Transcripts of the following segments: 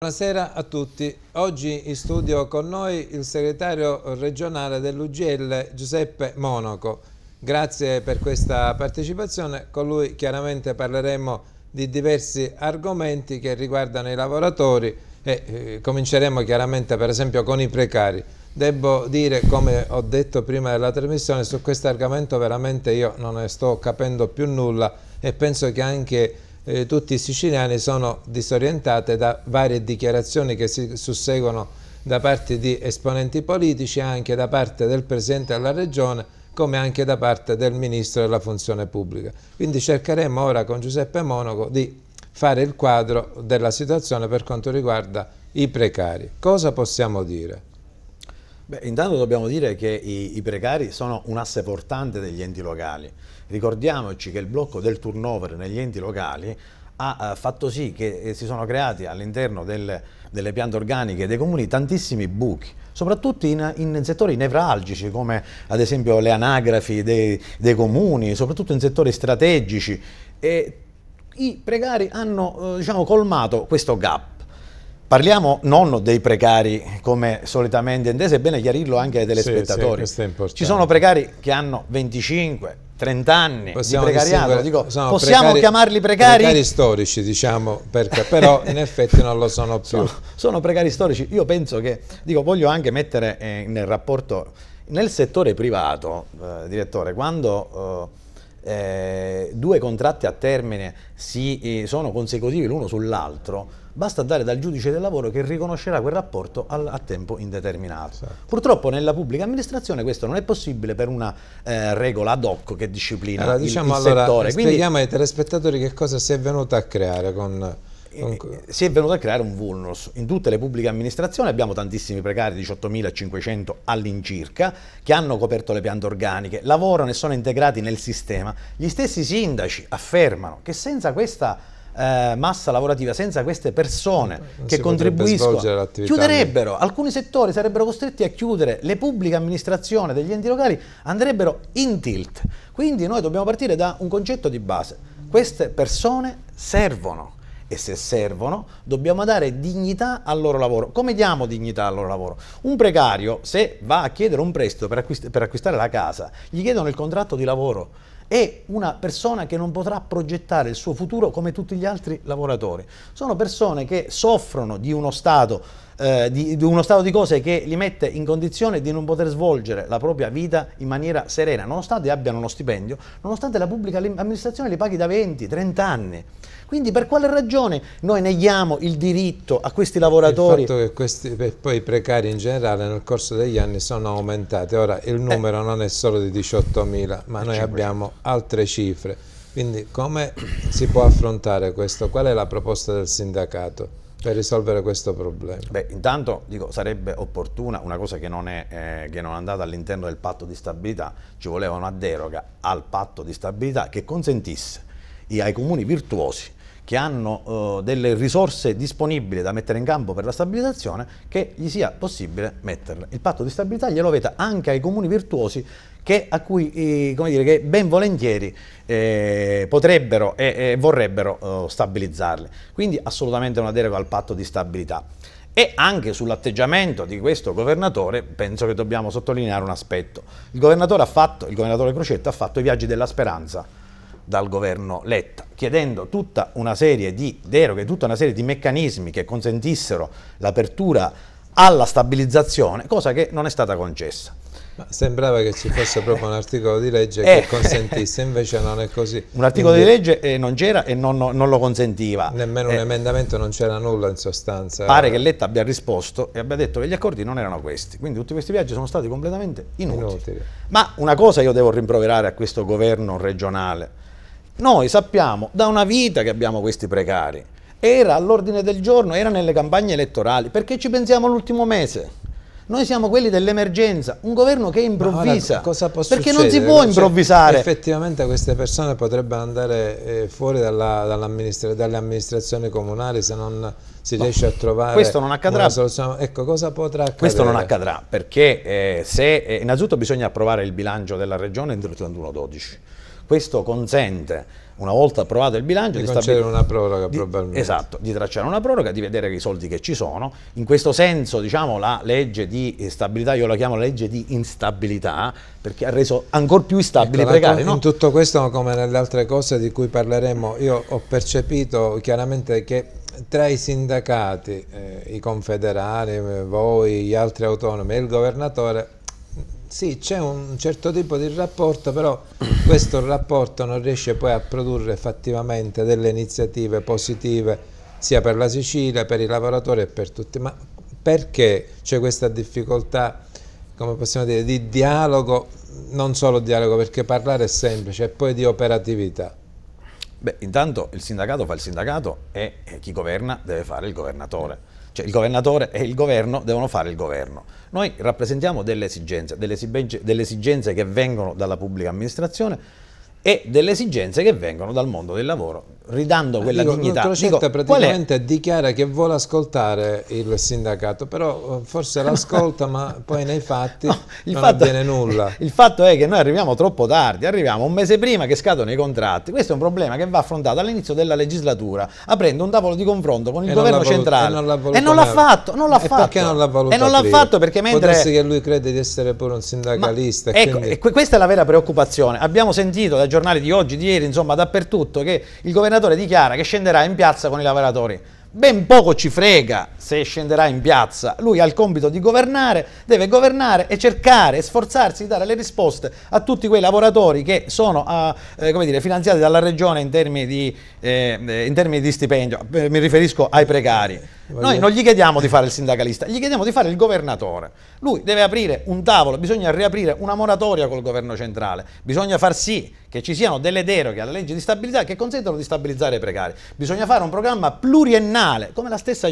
Buonasera a tutti. Oggi in studio con noi il segretario regionale dell'UGL Giuseppe Monaco. Grazie per questa partecipazione. Con lui chiaramente parleremo di diversi argomenti che riguardano i lavoratori e eh, cominceremo chiaramente per esempio con i precari. Devo dire, come ho detto prima della trasmissione, su questo argomento veramente io non ne sto capendo più nulla e penso che anche eh, tutti i siciliani sono disorientati da varie dichiarazioni che si susseguono da parte di esponenti politici, anche da parte del Presidente della Regione, come anche da parte del Ministro della Funzione Pubblica. Quindi cercheremo ora con Giuseppe Monaco di fare il quadro della situazione per quanto riguarda i precari. Cosa possiamo dire? Beh, intanto dobbiamo dire che i, i precari sono un asse portante degli enti locali. Ricordiamoci che il blocco del turnover negli enti locali ha eh, fatto sì che eh, si sono creati all'interno del, delle piante organiche dei comuni tantissimi buchi, soprattutto in, in, settori nevralgici come ad esempio le anagrafi dei, dei comuni, soprattutto in settori strategici e i precari hanno eh, diciamo, colmato questo gap Parliamo non dei precari come solitamente intese, è bene chiarirlo anche ai telespettatori. Sì, sì, Ci sono precari che hanno 25, 30 anni possiamo di precariato, dico, possiamo precari, chiamarli precari? Precari storici, diciamo, perché, però in effetti non lo sono più. Sono, sono precari storici, io penso che, dico, voglio anche mettere eh, nel rapporto, nel settore privato, eh, direttore, quando... Eh, eh, due contratti a termine si, eh, sono consecutivi l'uno sull'altro, basta dare dal giudice del lavoro che riconoscerà quel rapporto al, a tempo indeterminato. Sì. Certo. Purtroppo nella pubblica amministrazione questo non è possibile per una eh, regola ad hoc che disciplina allora, diciamo il, il allora, settore. Quindi, spieghiamo ai telespettatori che cosa si è venuta a creare con eh, eh, si è venuto a creare un vulnus. In tutte le pubbliche amministrazioni abbiamo tantissimi precari, 18.500 all'incirca, che hanno coperto le piante organiche, lavorano e sono integrati nel sistema. Gli stessi sindaci affermano che senza questa eh, massa lavorativa, senza queste persone non che contribuiscono, chiuderebbero, alcuni settori sarebbero costretti a chiudere, le pubbliche amministrazioni degli enti locali andrebbero in tilt. Quindi noi dobbiamo partire da un concetto di base. Queste persone servono e se servono, dobbiamo dare dignità al loro lavoro. Come diamo dignità al loro lavoro? Un precario, se va a chiedere un prestito per, acquist per acquistare la casa, gli chiedono il contratto di lavoro è una persona che non potrà progettare il suo futuro come tutti gli altri lavoratori. Sono persone che soffrono di uno stato, eh, di, di, uno stato di cose che li mette in condizione di non poter svolgere la propria vita in maniera serena, nonostante abbiano uno stipendio, nonostante la pubblica amministrazione li paghi da 20, 30 anni. Quindi per quale ragione noi neghiamo il diritto a questi lavoratori? Il fatto che questi, poi i precari in generale nel corso degli anni sono aumentati, ora il eh. numero eh, non è solo di 18.000, ma noi abbiamo altre cifre. Quindi come si può affrontare questo? Qual è la proposta del sindacato? per risolvere questo problema? Beh, intanto dico, sarebbe opportuna una cosa che non, è, eh, che non è andata all'interno del patto di stabilità, ci voleva una deroga al patto di stabilità che consentisse ai comuni virtuosi che hanno eh, delle risorse disponibili da mettere in campo per la stabilizzazione, che gli sia possibile metterle. Il patto di stabilità glielo veta anche ai comuni virtuosi che, a cui, eh, dire, che ben volentieri eh, potrebbero e, vorrebbero eh, stabilizzarle. Quindi assolutamente una deriva al patto di stabilità. E anche sull'atteggiamento di questo governatore penso che dobbiamo sottolineare un aspetto. Il governatore, fatto, il governatore Crocetta ha fatto i viaggi della speranza dal governo Letta, chiedendo tutta una serie di deroghe, tutta una serie di meccanismi che consentissero l'apertura alla stabilizzazione, cosa che non è stata concessa. Ma sembrava che ci fosse proprio un articolo di legge eh. che consentisse, invece non è così. Un articolo Quindi, di legge eh, non c'era e non, non, lo consentiva. Nemmeno eh, un emendamento, non c'era nulla in sostanza. Pare che Letta abbia risposto e abbia detto che gli accordi non erano questi. Quindi tutti questi viaggi sono stati completamente inutili. inutili. Ma una cosa io devo rimproverare a questo governo regionale noi sappiamo da una vita che abbiamo questi precari. Era all'ordine del giorno, era nelle campagne elettorali. Perché ci pensiamo l'ultimo mese? Noi siamo quelli dell'emergenza, un governo che improvvisa. Ora, perché non si può cioè, improvvisare. Cioè, effettivamente queste persone potrebbero andare eh, fuori dalla, dall dalle amministrazioni comunali se non si no, riesce a trovare questo non accadrà. una soluzione. Ecco, cosa potrà accadere? Questo non accadrà perché eh, se, eh, innanzitutto bisogna approvare il bilancio della regione entro il 31-12. Questo consente una volta approvato il bilancio di, di concedere una proroga di, probabilmente. Esatto, di tracciare una proroga, di vedere i soldi che ci sono. In questo senso, diciamo, la legge di stabilità, io la chiamo legge di instabilità, perché ha reso ancora più instabile ecco, i precari. No? In tutto questo, come nelle altre cose di cui parleremo, io ho percepito chiaramente che tra i sindacati, eh, i confederali, voi, gli altri autonomi e il governatore sì, c'è un certo tipo di rapporto, però questo rapporto non riesce poi a produrre effettivamente delle iniziative positive sia per la Sicilia, per i lavoratori e per tutti. Ma perché c'è questa difficoltà, come possiamo dire, di dialogo, non solo dialogo, perché parlare è semplice, e poi di operatività? Beh, intanto il sindacato fa il sindacato e chi governa deve fare il governatore. Cioè il governatore e il governo devono fare il governo. Noi rappresentiamo delle esigenze, delle esigenze, delle esigenze che vengono dalla pubblica amministrazione e delle esigenze che vengono dal mondo del lavoro, ridando quella Dico, dignità. Dico, Scelta praticamente dichiara che vuole ascoltare il sindacato, però eh, forse l'ascolta ma poi nei fatti no, non fatto, avviene nulla. Il fatto è che noi arriviamo troppo tardi, arriviamo un mese prima che scadono i contratti, questo è un problema che va affrontato all'inizio della legislatura, aprendo un tavolo di confronto con il e governo centrale. E non l'ha fatto, non l'ha fatto. e Perché non l'ha voluto? E non l'ha fatto perché mentre... Può che lui crede di essere pure un sindacalista. Ma, ecco, quindi... questa è la vera preoccupazione. Abbiamo sentito da dai giornali di oggi, di ieri, insomma dappertutto, che il governatore dichiara che scenderà in piazza con i lavoratori. Ben poco ci frega se scenderà in piazza. Lui ha il compito di governare, deve governare e cercare e sforzarsi di dare le risposte a tutti quei lavoratori che sono a, eh, dire, finanziati dalla regione in termini di, eh, in termini di stipendio. Eh, mi riferisco ai precari. Eh, Noi non gli chiediamo di fare il sindacalista, gli chiediamo di fare il governatore. Lui deve aprire un tavolo, bisogna riaprire una moratoria col governo centrale, bisogna far sì che ci siano delle deroghe alla legge di stabilità che consentano di stabilizzare i precari. Bisogna fare un programma pluriennale, come la stessa,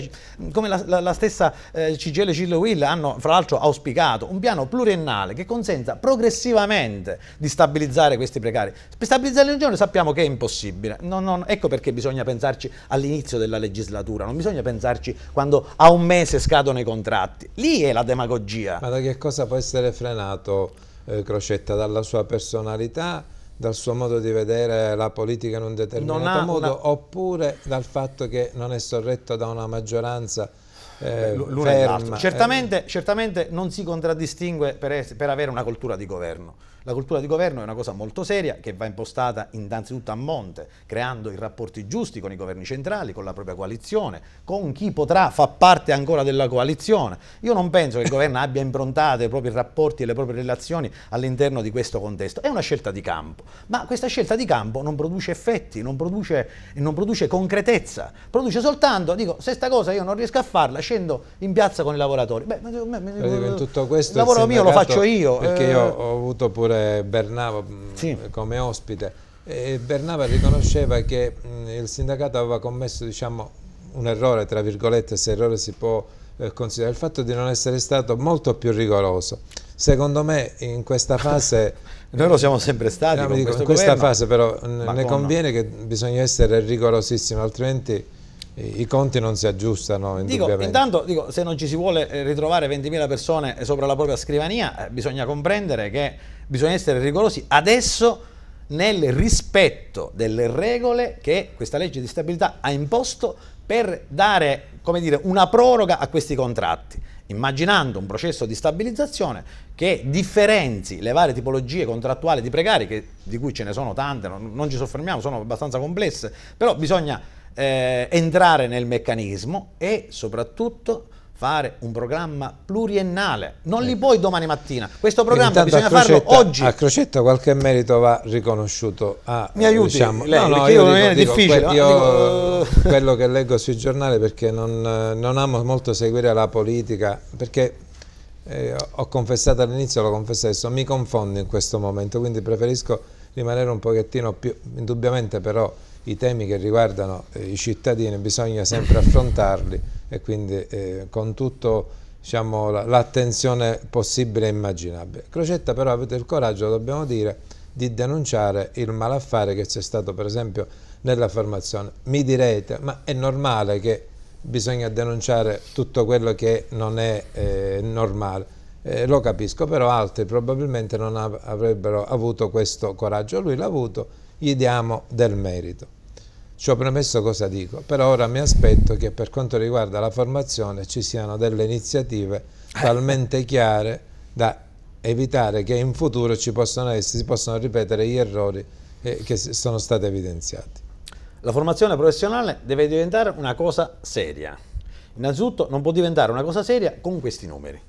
come la, la, la stessa eh, CGL Cillo Will hanno fra l'altro auspicato, un piano pluriennale che consenta progressivamente di stabilizzare questi precari. Stabilizzare in un giorno sappiamo che è impossibile, non, non, ecco perché bisogna pensarci all'inizio della legislatura, non bisogna pensarci quando a un mese scadono i contratti. Lì è la demagogia. Ma da che cosa può essere frenato eh, Crocetta? Dalla sua personalità? dal suo modo di vedere la politica in un determinato modo una... oppure dal fatto che non è sorretto da una maggioranza eh, ferma. Eh. Certamente, eh. certamente, non si contraddistingue per, per avere una cultura di governo. La cultura di governo è una cosa molto seria che va impostata innanzitutto a monte, creando i rapporti giusti con i governi centrali, con la propria coalizione, con chi potrà far parte ancora della coalizione. Io non penso che il governo abbia improntato i propri rapporti e le proprie relazioni all'interno di questo contesto. È una scelta di campo, ma questa scelta di campo non produce effetti, non produce, non produce concretezza, produce soltanto, dico, se sta cosa io non riesco a farla, scendo in piazza con i lavoratori. Beh, me, me, me, il lavoro mio lo faccio io. Perché io eh. ho avuto pure Bernava mm, sì. come ospite. E Bernava riconosceva che mm, il sindacato aveva commesso diciamo, un errore, tra virgolette, se errore si può eh, considerare, il fatto di non essere stato molto più rigoroso. Secondo me in questa fase... Noi lo siamo sempre stati. No, dico, in questa governo, fase però mm, ne conviene no. che bisogna essere rigorosissimi, altrimenti i conti non si aggiustano dico, intanto dico, se non ci si vuole ritrovare 20.000 persone sopra la propria scrivania eh, bisogna comprendere che bisogna essere rigorosi adesso nel rispetto delle regole che questa legge di stabilità ha imposto per dare dire, una proroga a questi contratti, immaginando un processo di stabilizzazione che differenzi le varie tipologie contrattuali di precari, che, di cui ce ne sono tante, non, non, ci soffermiamo, sono abbastanza complesse, però bisogna eh, entrare nel meccanismo e soprattutto fare un programma pluriennale, non li ecco. puoi domani mattina, questo programma bisogna farlo oggi. A Crocetta qualche merito va riconosciuto. A, Mi aiuti, diciamo, lei, no, no, io, non dico, difficile. Dico, io, dico... quello che leggo sui giornali perché non, non amo molto seguire la politica, perché eh, ho confessato all'inizio, lo confesso adesso, mi confondo in questo momento, quindi preferisco rimanere un pochettino più, indubbiamente però i temi che riguardano eh, i cittadini bisogna sempre affrontarli e quindi eh, con tutto diciamo, l'attenzione possibile e immaginabile. Crocetta però ha avuto il coraggio, dobbiamo dire, di denunciare il malaffare che c'è stato per esempio nella formazione. Mi direte, ma è normale che bisogna denunciare tutto quello che non è eh, normale? Eh, lo capisco, però altri probabilmente non av avrebbero avuto questo coraggio. Lui l'ha avuto, gli diamo del merito ci ho premesso cosa dico? Però ora mi aspetto che per quanto riguarda la formazione ci siano delle iniziative eh. talmente chiare da evitare che in futuro ci possano essere, si possano ripetere gli errori eh, che sono stati evidenziati. La formazione professionale deve diventare una cosa seria. Innanzitutto non può diventare una cosa seria con questi numeri.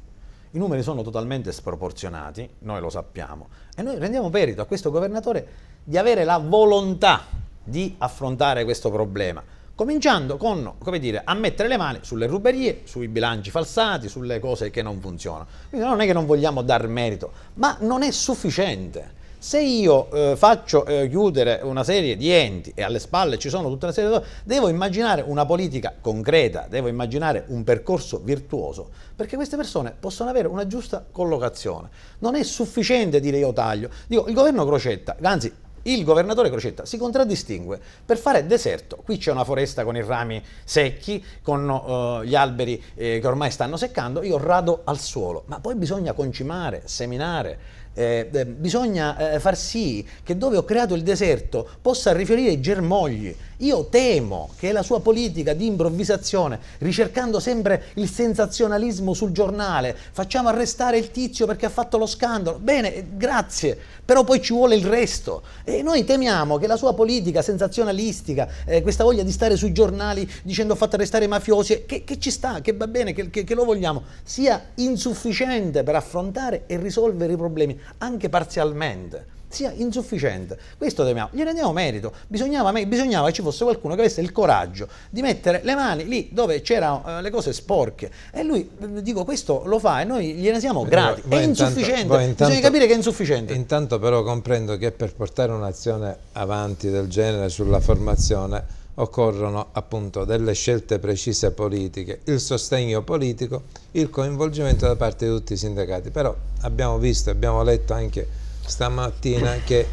I numeri sono totalmente sproporzionati, noi lo sappiamo, e noi rendiamo merito a questo governatore di avere la volontà di affrontare questo problema, cominciando con, come dire, a mettere le mani sulle ruberie, sui bilanci falsati, sulle cose che non funzionano. Quindi non è che non vogliamo dar merito, ma non è sufficiente. Se io eh, faccio eh, chiudere una serie di enti e alle spalle ci sono tutta una serie di cose, devo immaginare una politica concreta, devo immaginare un percorso virtuoso, perché queste persone possono avere una giusta collocazione. Non è sufficiente dire io taglio. Dico, il governo Crocetta, anzi il governatore Crocetta si contraddistingue per fare deserto. Qui c'è una foresta con i rami secchi, con uh, gli alberi eh, che ormai stanno seccando, io rado al suolo. Ma poi bisogna concimare, seminare, eh, eh, bisogna eh, far sì che dove ho creato il deserto possa rifiorire i germogli, io temo che la sua politica di improvvisazione, ricercando sempre il sensazionalismo sul giornale, facciamo arrestare il tizio perché ha fatto lo scandalo, bene, grazie, però poi ci vuole il resto. E noi temiamo che la sua politica sensazionalistica, eh, questa voglia di stare sui giornali dicendo ho fatto arrestare i mafiosi, che, che ci sta, che va bene, che, che, che lo vogliamo, sia insufficiente per affrontare e risolvere i problemi, anche parzialmente sia insufficiente. Questo temiamo, gli rendiamo merito, bisognava, bisognava, che ci fosse qualcuno che avesse il coraggio di mettere le mani lì dove c'erano eh, le cose sporche e lui, eh, dico, questo lo fa e noi gliene siamo grati, però, è insufficiente, intanto, bisogna capire che è insufficiente. Intanto però comprendo che per portare un'azione avanti del genere sulla formazione occorrono appunto delle scelte precise politiche, il sostegno politico, il coinvolgimento da parte di tutti i sindacati, però abbiamo visto, abbiamo letto anche stamattina che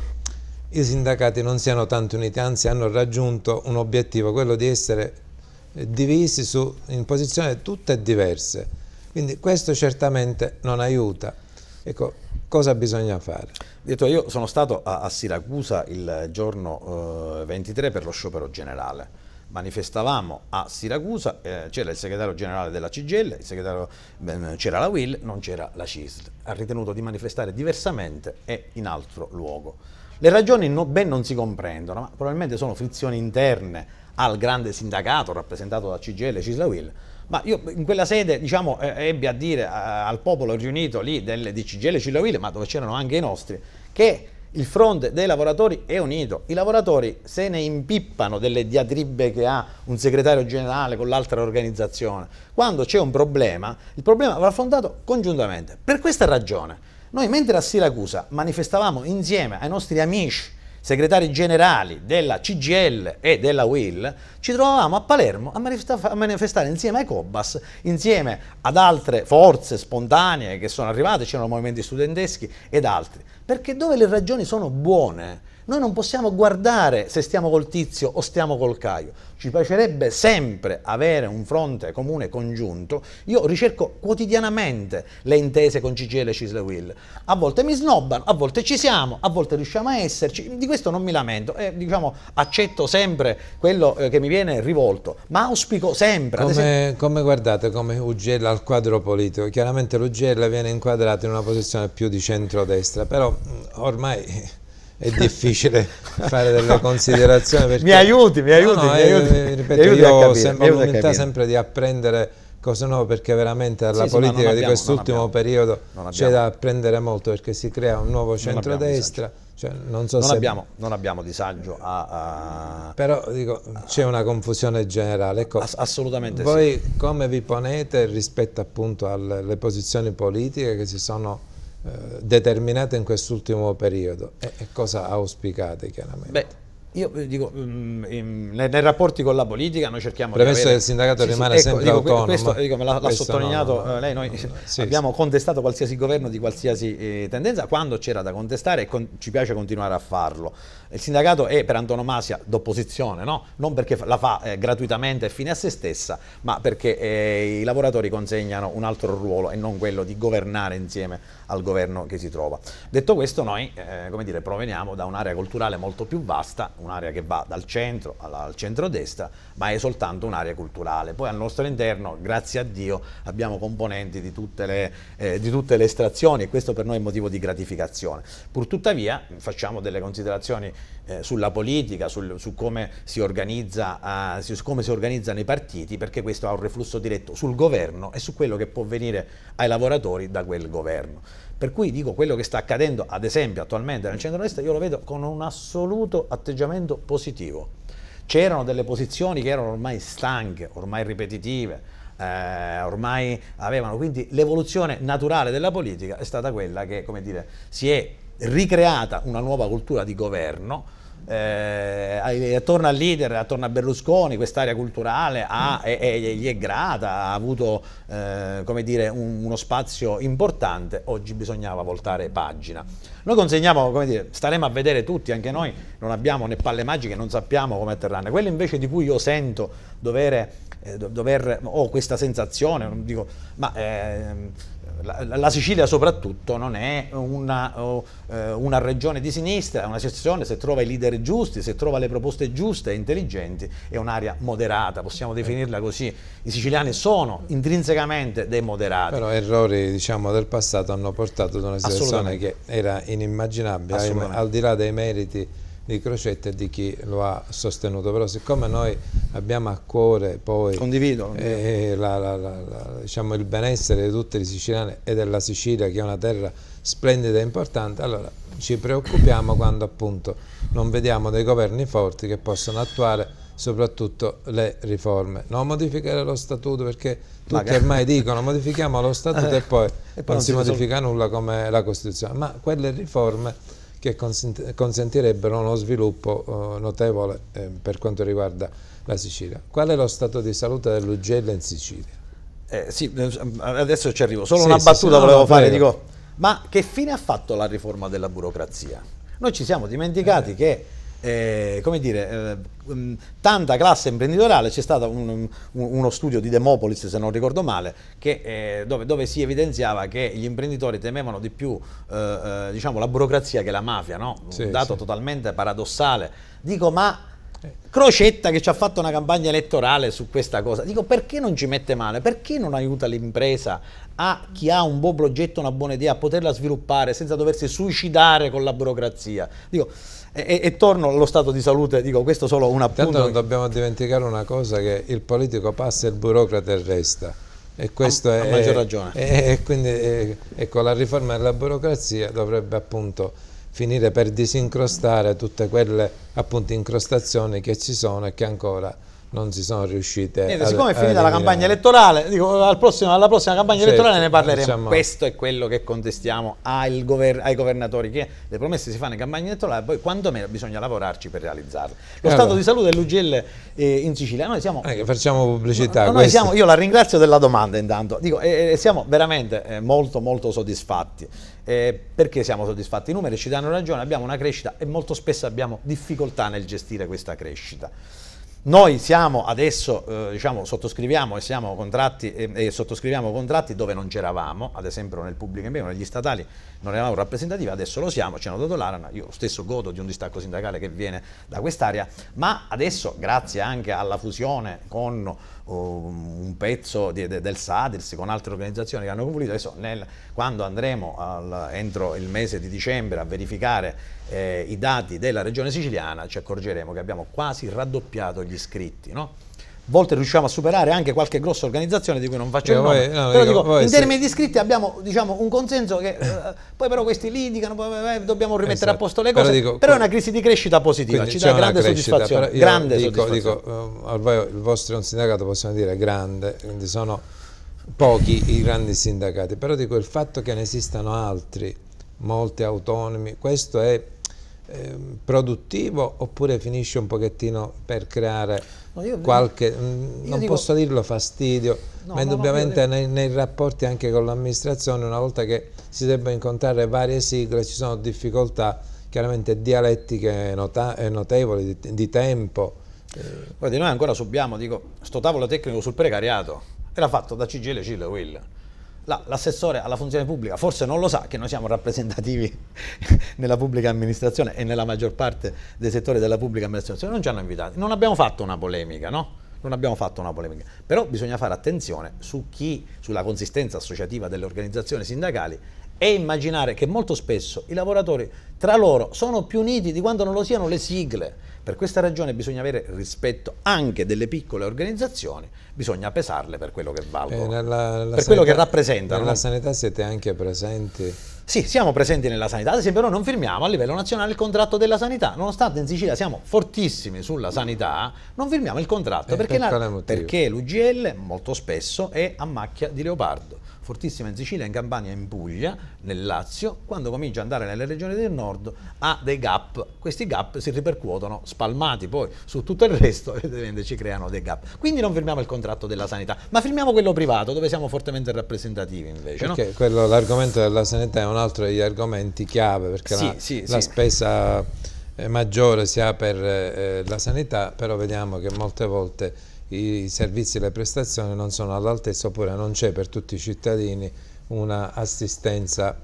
i sindacati non siano tanto uniti, anzi hanno raggiunto un obiettivo, quello di essere divisi su, in posizioni tutte diverse. Quindi questo certamente non aiuta. Ecco, cosa bisogna fare? Detto, io sono stato a, a Siracusa il giorno eh, 23 per lo sciopero generale manifestavamo a Siracusa, eh, c'era il segretario generale della CGL, ehm, c'era la WIL, non c'era la CISL. Ha ritenuto di manifestare diversamente e in altro luogo. Le ragioni no, ben non si comprendono, ma probabilmente sono frizioni interne al grande sindacato rappresentato da CGL e Cisla WIL. ma io in quella sede diciamo, eh, ebbi a dire eh, al popolo riunito lì del, di CGL e Cisla WIL, ma dove c'erano anche i nostri, che il fronte dei lavoratori è unito. I lavoratori se ne impippano delle diatribe che ha un segretario generale con l'altra organizzazione. Quando c'è un problema, il problema va affrontato congiuntamente. Per questa ragione, noi mentre a Siracusa manifestavamo insieme ai nostri amici segretari generali della CGL e della WIL, ci trovavamo a Palermo a, manifestare insieme ai Cobas, insieme ad altre forze spontanee che sono arrivate, c'erano movimenti studenteschi ed altri, perché dove le ragioni sono buone, noi non possiamo guardare se stiamo col tizio o stiamo col caio. Ci piacerebbe sempre avere un fronte comune congiunto. Io ricerco quotidianamente le intese con CGL e Cislewill. A volte mi snobbano, a volte ci siamo, a volte riusciamo a esserci. Di questo non mi lamento. Eh, diciamo, accetto sempre quello eh, che mi viene viene rivolto, ma auspico sempre... Come, esempio... come guardate come Ugella al quadro politico? Chiaramente l'Ugella viene inquadrato in una posizione più di centrodestra, però mm, ormai è difficile fare delle considerazioni. Perché, mi aiuti, mi aiuti, no, no, mi eh, aiuti. Eh, ripeto, mi aiuti io capire, sembro l'umiltà sempre di apprendere cose nuove perché veramente alla sì, politica sì, abbiamo, di quest'ultimo periodo c'è da apprendere molto perché si crea un nuovo centrodestra. Cioè, non, so non, se... abbiamo, non, abbiamo, disagio a, a... Però dico, c'è una confusione generale. Ecco, Ass- assolutamente voi sì. Voi come vi ponete rispetto appunto alle posizioni politiche che si sono eh, determinate in quest'ultimo periodo e, e, cosa auspicate chiaramente? Beh, io eh, dico, mm, ehm, nei, rapporti con la politica noi cerchiamo Premesso di avere... Premesso che il sindacato sì, rimane ecco, sempre dico, autonomo. Questo, dico, me l'ha, sottolineato no, no, eh, lei, noi sì, abbiamo contestato qualsiasi governo di qualsiasi eh, tendenza quando c'era da contestare e con, ci piace continuare a farlo. Il sindacato è per antonomasia d'opposizione, non perché la fa eh, gratuitamente e fine a se stessa, ma perché eh, i lavoratori consegnano un altro ruolo e non quello di governare insieme al governo che si trova. Detto questo noi, eh, come dire, proveniamo da un'area culturale molto più vasta, un'area che va dal centro al centro-destra, ma è soltanto un'area culturale. Poi al nostro interno, grazie a Dio, abbiamo componenti di tutte le, eh, di tutte le estrazioni e questo per noi è motivo di gratificazione. Purtuttavia facciamo delle considerazioni eh, sulla politica, sul, su, come organizza, eh, su come si organizzano i partiti, perché questo ha un reflusso diretto sul governo e su quello che può venire ai lavoratori da quel governo. Per cui dico quello che sta accadendo, ad esempio, attualmente nel centro-destra, io lo vedo con un assoluto atteggiamento positivo. C'erano delle posizioni che erano ormai stanche, ormai ripetitive, eh, ormai avevano. Quindi l'evoluzione naturale della politica è stata quella che, come dire, si è ricreata una nuova cultura di governo eh, eh, attorno al leader, attorno a Berlusconi, quest'area culturale ha, è, è, gli è grata, ha avuto eh, dire, un, uno spazio importante, oggi bisognava voltare pagina. Noi consegniamo, come dire, staremo a vedere tutti, anche noi non abbiamo né palle magiche, non sappiamo come atterranno. Quello invece di cui io sento dovere, eh, dover, ho oh, questa sensazione, dico, ma... Eh, la, Sicilia soprattutto non è una, eh, una, regione di sinistra, è una sezione se trova i leader giusti, se trova le proposte giuste e intelligenti, è un'area moderata, possiamo eh. definirla così. I siciliani sono intrinsecamente dei moderati. Però errori diciamo, del passato hanno portato ad una situazione che era In inimmaginabile, al di là dei meriti di Crocetta e di chi lo ha sostenuto, però siccome noi abbiamo a cuore poi eh, la, la, la, diciamo il benessere di tutti i siciliani e della Sicilia che è una terra splendida e importante, allora ci preoccupiamo quando appunto non vediamo dei governi forti che possono attuare soprattutto le riforme. Non modificare lo statuto perché tutti Magari. ormai dicono modifichiamo lo statuto eh, e, poi e, poi non, si, modifica sono... nulla come la Costituzione, ma quelle riforme che consentirebbero uno sviluppo eh, notevole eh, per quanto riguarda la Sicilia. Qual è lo stato di salute dell'Ugella in Sicilia? Eh, sì, mm, adesso ci arrivo. Solo sì, una battuta sì, volevo no, fare, dico, ma che fine ha fatto la riforma della burocrazia? Noi ci siamo dimenticati che eh, come dire, eh, mm, tanta classe imprenditoriale, c'è stato un, un, uno studio di Demopolis, se non ricordo male, che, eh, dove, dove, si evidenziava che gli imprenditori temevano di più eh, eh, diciamo, la burocrazia che la mafia, no? sì, un dato sì. totalmente paradossale. Dico, ma... Crocetta che ci ha fatto una campagna elettorale su questa cosa. Dico perché non ci mette male? Perché non aiuta l'impresa a chi ha un buon progetto, una buona idea, a poterla sviluppare senza doversi suicidare con la burocrazia? Dico, e, e, torno allo stato di salute, dico questo solo un appunto. Tanto non dobbiamo dimenticare una cosa che il politico passa e il burocrate resta. E questo a, è... maggior ragione. E quindi è, ecco, la riforma della burocrazia dovrebbe appunto finire per disincrostare tutte quelle appunto incrostazioni che ci sono e che ancora non si sono riuscite Niente, siccome è finita la campagna elettorale dico, al prossimo, alla prossima campagna certo, elettorale ne parleremo diciamo... questo è quello che contestiamo gover ai governatori che le promesse si fanno in campagna elettorale poi quantomeno bisogna lavorarci per realizzarle lo allora. Ecco. stato di salute dell'UGL eh, in Sicilia noi siamo eh, facciamo pubblicità no, siamo, io la ringrazio della domanda intanto dico, eh, eh siamo veramente eh, molto molto soddisfatti eh, perché siamo soddisfatti? I numeri ci danno ragione, abbiamo una crescita e molto spesso abbiamo difficoltà nel gestire questa crescita. Noi siamo adesso, eh, diciamo, sottoscriviamo, e, siamo contratti, e, e sottoscriviamo contratti dove non c'eravamo, ad esempio nel pubblico impiego, negli statali non eravamo rappresentativi, adesso lo siamo, ci hanno dato l'Arana, io stesso godo di un distacco sindacale che viene da quest'area, ma adesso grazie anche alla fusione con oh, un pezzo di, de, del SADIRS con altre organizzazioni che hanno confluito. Adesso nel, quando andremo al, entro il mese di dicembre a verificare eh, i dati della regione siciliana ci accorgeremo che abbiamo quasi raddoppiato gli iscritti. No? volte riusciamo a superare anche qualche grossa organizzazione di cui non faccio io il nome. Voi, no, però dico, dico in termini di iscritti abbiamo diciamo, un consenso che eh, poi però questi litigano, poi, dobbiamo rimettere esatto. a posto le cose, però, dico, però, è una crisi di crescita positiva, ci dà grande crescita, soddisfazione. Grande dico, soddisfazione. Eh, ormai il vostro è un sindacato, possiamo dire grande, quindi sono pochi i grandi sindacati, però dico il fatto che ne esistano altri, molti autonomi, questo è Ehm, produttivo oppure finisce un pochettino per creare no, io, qualche, mm, io non dico, posso dirlo fastidio, no, ma indubbiamente no, nei, nei, rapporti anche con l'amministrazione una volta che si debbano incontrare varie sigle ci sono difficoltà chiaramente dialettiche eh, notevoli di, di tempo. Eh, guardi, noi ancora subiamo, dico, sto tavolo tecnico sul precariato era fatto da CGL Cille Will L'assessore alla funzione pubblica forse non lo sa che noi siamo rappresentativi nella pubblica amministrazione e nella maggior parte dei settori della pubblica amministrazione, non ci hanno invitati, non abbiamo fatto una polemica, no? Non abbiamo fatto una polemica, però bisogna fare attenzione su chi, sulla consistenza associativa delle organizzazioni sindacali e immaginare che molto spesso i lavoratori tra loro sono più uniti di quando non lo siano le sigle. Per questa ragione bisogna avere rispetto anche delle piccole organizzazioni, bisogna pesarle per quello che valgono, eh, nella, per sanità, quello che rappresentano. Nella sanità siete anche presenti sì, siamo presenti nella sanità, ad esempio noi non firmiamo a livello nazionale il contratto della sanità, nonostante in Sicilia siamo fortissimi sulla sanità, non firmiamo il contratto eh, perché, per l'UGL molto spesso è a macchia di leopardo fortissima in Sicilia, in Campania, in Puglia, nel Lazio, quando comincia ad andare nelle regioni del nord ha dei gap, questi gap si ripercuotono spalmati poi su tutto il resto e ci creano dei gap. Quindi non firmiamo il contratto della sanità, ma firmiamo quello privato dove siamo fortemente rappresentativi invece. Perché no? l'argomento della sanità è un un altro degli argomenti chiave perché sì, la, sì, la sì. spesa eh, maggiore si ha per eh, la sanità, però vediamo che molte volte i servizi e le prestazioni non sono all'altezza oppure non c'è per tutti i cittadini un'assistenza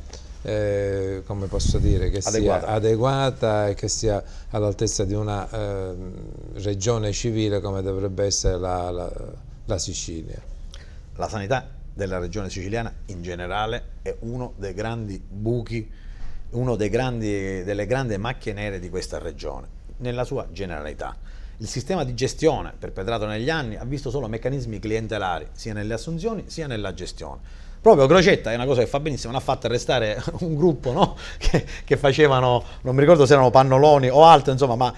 eh, come posso dire, che adeguata. sia adeguata e che sia all'altezza di una eh, regione civile come dovrebbe essere la, la, la Sicilia. La sanità della regione siciliana in generale è uno dei grandi buchi, una delle grandi macchie nere di questa regione, nella sua generalità. Il sistema di gestione perpetrato negli anni ha visto solo meccanismi clientelari, sia nelle assunzioni sia nella gestione proprio Crocetta è una cosa che fa benissimo, non ha fatto arrestare un gruppo no? che, che, facevano, non mi ricordo se erano pannoloni o altro, insomma, ma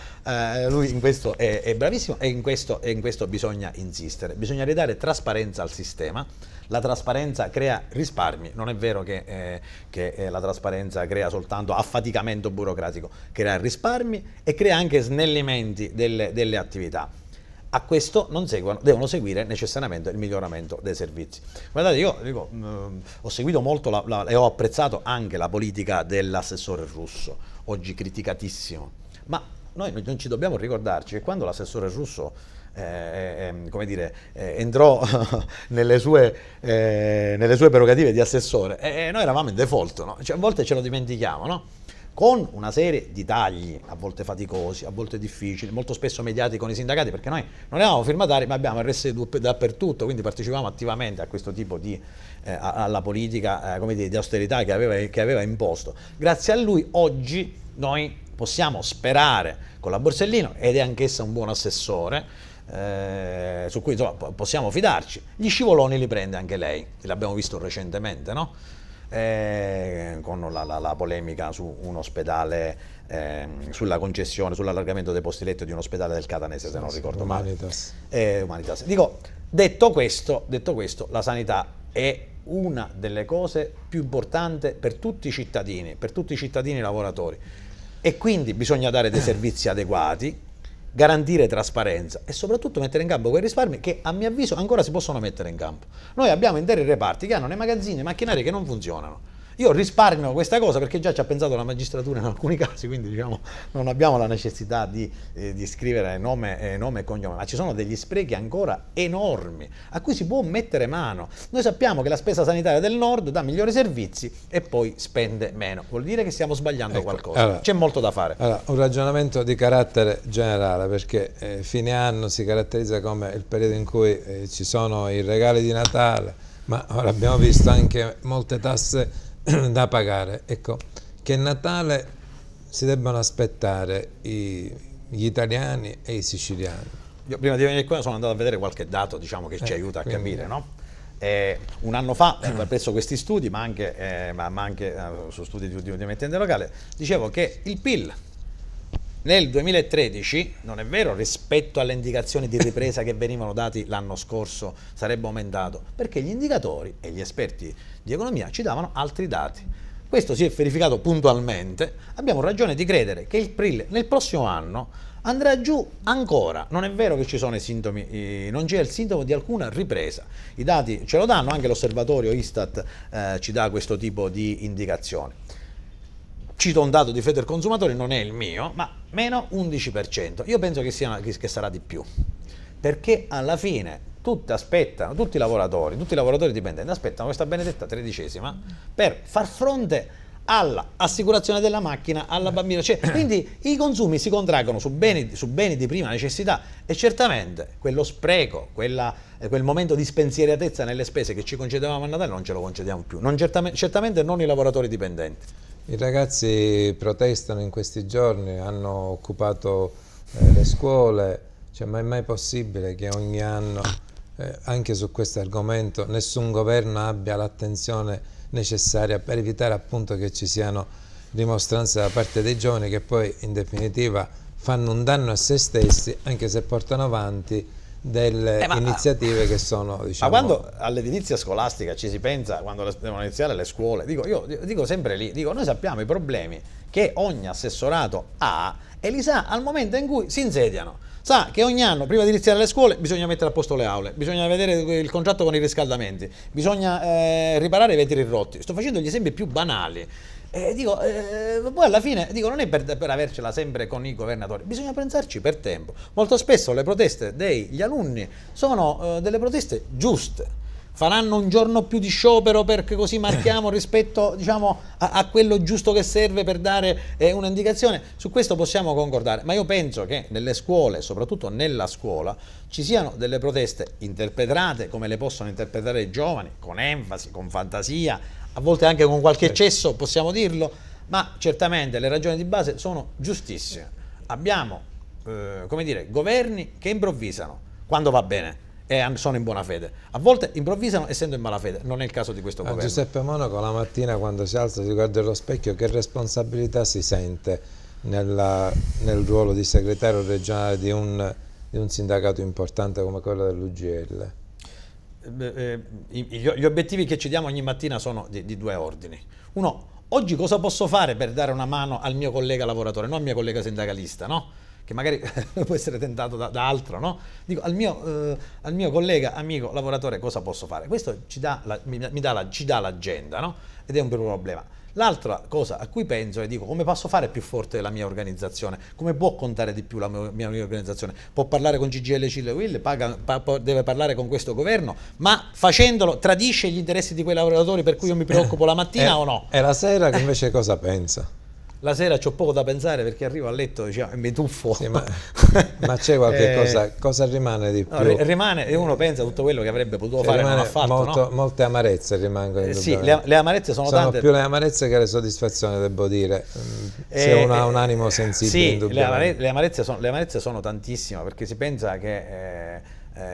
eh, lui in questo è, è bravissimo e in questo, e in questo bisogna insistere, bisogna ridare trasparenza al sistema la trasparenza crea risparmi, non è vero che, eh, che eh, la trasparenza crea soltanto affaticamento burocratico, crea risparmi e crea anche snellimenti delle, delle attività a questo non seguono, devono seguire necessariamente il miglioramento dei servizi. Guardate, io dico, mh, mm, ho seguito molto la, la, e ho apprezzato anche la politica dell'assessore russo, oggi criticatissimo, ma noi non ci dobbiamo ricordarci che quando l'assessore russo eh, eh, ehm, come dire, eh, entrò nelle sue, eh, nelle sue, prerogative di assessore e eh, eh, noi eravamo in default, no? cioè, a volte ce lo dimentichiamo, no? con una serie di tagli, a volte faticosi, a volte difficili, molto spesso mediati con i sindacati, perché noi non eravamo firmatari, ma abbiamo RS2 dappertutto, quindi partecipavamo attivamente a questo tipo di, eh, alla politica eh, dire, di austerità che aveva, che aveva imposto. Grazie a lui oggi noi possiamo sperare con la Borsellino, ed è anch'essa un buon assessore, eh, su cui insomma, possiamo fidarci. Gli scivoloni li prende anche lei, l'abbiamo visto recentemente, no? eh, con la, la, la, polemica su un ospedale, eh, sulla concessione, sull'allargamento dei posti letto di un ospedale del Catanese, se non ricordo male. Humanitas. Eh, Humanitas. Dico, detto questo, detto questo, la sanità è una delle cose più importanti per tutti i cittadini, per tutti i cittadini lavoratori. E quindi bisogna dare dei servizi adeguati, garantire trasparenza e soprattutto mettere in campo quei risparmi che a mio avviso ancora si possono mettere in campo. Noi abbiamo interi reparti che hanno nei magazzini macchinari che non funzionano io risparmio questa cosa perché già ci ha pensato la magistratura in alcuni casi, quindi diciamo non abbiamo la necessità di, eh, di scrivere nome, eh, nome, e cognome, ma ci sono degli sprechi ancora enormi a cui si può mettere mano. Noi sappiamo che la spesa sanitaria del nord dà migliori servizi e poi spende meno. Vuol dire che stiamo sbagliando ecco, qualcosa, allora, c'è molto da fare. Allora, un ragionamento di carattere generale perché eh, fine anno si caratterizza come il periodo in cui eh, ci sono i regali di Natale, ma ora abbiamo visto anche molte tasse da pagare. Ecco, che Natale si debbano aspettare i, gli italiani e i siciliani. Io prima di venire qua sono andato a vedere qualche dato diciamo, che eh, ci aiuta a quindi... capire, no? Eh, un anno fa, eh, presso questi studi, ma anche, eh, ma, ma anche eh, su studi di, di, di locale, dicevo che il PIL nel 2013, non è vero, rispetto alle indicazioni di ripresa che venivano dati l'anno scorso sarebbe aumentato, perché gli indicatori e gli esperti di economia ci davano altri dati. Questo si è verificato puntualmente, abbiamo ragione di credere che il PRIL nel prossimo anno andrà giù ancora. Non è vero che ci sono i sintomi, non c'è il sintomo di alcuna ripresa. I dati ce lo danno, anche l'osservatorio Istat eh, ci dà questo tipo di indicazioni cito un dato di Feder Consumatori, non è il mio, ma meno 11%. Io penso che, sia, che, sarà di più, perché alla fine tutti aspettano, tutti i lavoratori, tutti i lavoratori dipendenti aspettano questa benedetta tredicesima per far fronte all'assicurazione della macchina, alla eh. bambina. Cioè, quindi i consumi si contraggono su beni, su beni, di prima necessità e certamente quello spreco, quella, eh, quel momento di spensieratezza nelle spese che ci concedevamo a Natale non ce lo concediamo più, non certamente, certamente non i lavoratori dipendenti. I ragazzi protestano in questi giorni, hanno occupato eh, le scuole, cioè, ma è mai possibile che ogni anno, eh, anche su questo argomento, nessun governo abbia l'attenzione necessaria per evitare appunto che ci siano dimostranze da parte dei giovani che poi in definitiva fanno un danno a se stessi anche se portano avanti delle eh, ma, iniziative ah, che sono diciamo... Ma quando all'edilizia scolastica ci si pensa, quando devono iniziare le scuole, dico, io dico sempre lì, dico noi sappiamo i problemi che ogni assessorato ha e li sa al momento in cui si insediano. Sa che ogni anno, prima di iniziare le scuole, bisogna mettere a posto le aule, bisogna vedere il contratto con i riscaldamenti, bisogna eh, riparare i vetri rotti. Sto facendo gli esempi più banali. E eh, dico, eh, poi alla fine, dico, non è per, per, avercela sempre con i governatori, bisogna pensarci per tempo. Molto spesso le proteste degli alunni sono eh, delle proteste giuste. Faranno un giorno più di sciopero perché così marchiamo rispetto diciamo, a, a, quello giusto che serve per dare eh, un'indicazione. Su questo possiamo concordare, ma io penso che nelle scuole, soprattutto nella scuola, ci siano delle proteste interpretate come le possono interpretare i giovani, con enfasi, con fantasia, a volte anche con qualche eccesso, possiamo dirlo, ma certamente le ragioni di base sono giustissime. Abbiamo, eh, come dire, governi che improvvisano quando va bene e sono in buona fede. A volte improvvisano essendo in malafede, non è il caso di questo a ah, governo. Giuseppe Monaco la mattina quando si alza si guarda allo specchio che responsabilità si sente nella, nel ruolo di segretario regionale di un, di un sindacato importante come quello dell'UGL? Eh, gli obiettivi che ci diamo ogni mattina sono di, di, due ordini. Uno, oggi cosa posso fare per dare una mano al mio collega lavoratore, non al mio collega sindacalista, no? che magari può essere tentato da, da altro, no? Dico, al mio, eh, al mio, collega, amico, lavoratore cosa posso fare? Questo ci dà la, la, l'agenda, no? Ed è un problema. L'altra cosa a cui penso è dico come posso fare più forte la mia organizzazione, come può contare di più la mia organizzazione, può parlare con CGL Cile Will, paga, pa, deve parlare con questo governo, ma facendolo tradisce gli interessi di quei lavoratori per cui io mi preoccupo la mattina eh, o no? E la sera che invece cosa pensa? la sera ho poco da pensare perché arrivo a letto diciamo, e ah, mi tuffo. Sì, ma, ma c'è qualche eh, cosa, cosa rimane di più? No, rimane, e uno pensa tutto quello che avrebbe potuto cioè, fare non ha fatto. Molto, no? Molte amarezze rimangono. Eh, sì, le, le, amarezze sono, sono tante. più le amarezze che le soddisfazioni, devo dire. Mm, eh, se uno ha eh, un animo sensibile, sì, le, amare, le, amarezze sono, le amarezze sono tantissime perché si pensa che, eh,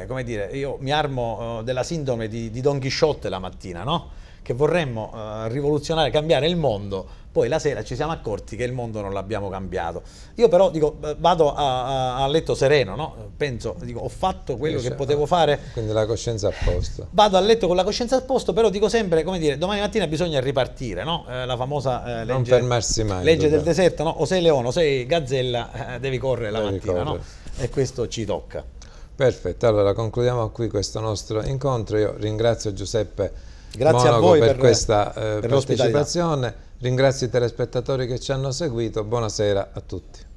eh, come dire, io mi armo della sindrome di, di Don Chisciotte la mattina, no? Che vorremmo rivoluzionare, cambiare il mondo poi la sera ci siamo accorti che il mondo non l'abbiamo cambiato. Io però dico, eh, vado a, a, letto sereno, no? penso, dico, ho fatto quello che potevo fare. Quindi la coscienza a posto. Vado a letto con la coscienza a posto, però dico sempre, come dire, domani mattina bisogna ripartire, no? eh, la famosa eh, legge, mai, legge del deserto, no? o sei leone o sei gazzella, eh, devi correre la devi mattina, correre. e questo ci tocca. Perfetto, allora concludiamo qui questo nostro incontro. Io ringrazio Giuseppe Grazie Monaco per, per questa eh, per partecipazione. Ringrazio i telespettatori che ci hanno seguito, buonasera a tutti.